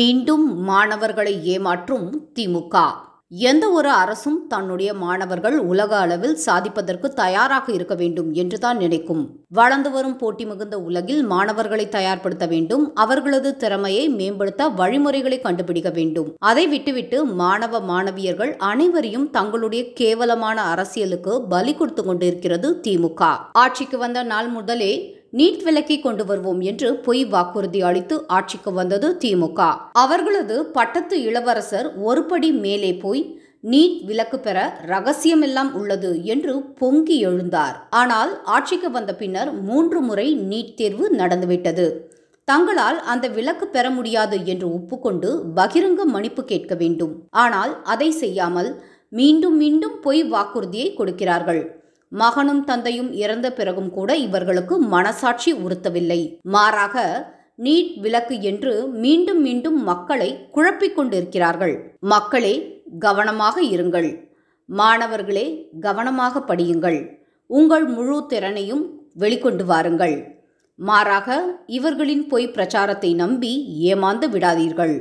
மீண்டும் மாணவர்களை ஏமாற்றும் திமுக எந்த ஒரு அரசும் தன்னுடைய மாணவர்கள் உலக அளவில் சாதிப்பதற்கு தயாராக இருக்க வேண்டும் என்றுதான் நினைக்கும் வளர்ந்து வரும் போட்டி மிகுந்த உலகில் மாணவர்களை தயார்படுத்த வேண்டும் அவர்களது திறமையை மேம்படுத்த வழிமுறைகளை கண்டுபிடிக்க வேண்டும் அதை விட்டுவிட்டு மாணவ மாணவியர்கள் அனைவரையும் தங்களுடைய கேவலமான அரசியலுக்கு பலி கொடுத்து கொண்டிருக்கிறது திமுக ஆட்சிக்கு வந்த நாள் முதலே நீட் விலக்கை கொண்டு வருவோம் என்று பொய் வாக்குறுதி அளித்து ஆட்சிக்கு வந்தது திமுக அவர்களது பட்டத்து இளவரசர் ஒருபடி மேலே போய் நீட் விலக்கு பெற ரகசியமெல்லாம் உள்ளது என்று பொங்கி எழுந்தார் ஆனால் ஆட்சிக்கு வந்த பின்னர் மூன்று முறை நீட் தேர்வு நடந்துவிட்டது தங்களால் அந்த விலக்கு பெற முடியாது என்று ஒப்புக்கொண்டு பகிரங்க மன்னிப்பு கேட்க வேண்டும் ஆனால் அதை செய்யாமல் மீண்டும் மீண்டும் பொய் வாக்குறுதியை கொடுக்கிறார்கள் மகனும் தந்தையும் இறந்த பிறகும் கூட இவர்களுக்கு மனசாட்சி உறுத்தவில்லை மாறாக நீட் விலக்கு என்று மீண்டும் மீண்டும் மக்களை குழப்பிக் கொண்டிருக்கிறார்கள் மக்களே கவனமாக இருங்கள் மாணவர்களே கவனமாக படியுங்கள் உங்கள் முழு திறனையும் வெளிக்கொண்டு வாருங்கள் மாறாக இவர்களின் பொய் பிரச்சாரத்தை நம்பி ஏமாந்து விடாதீர்கள்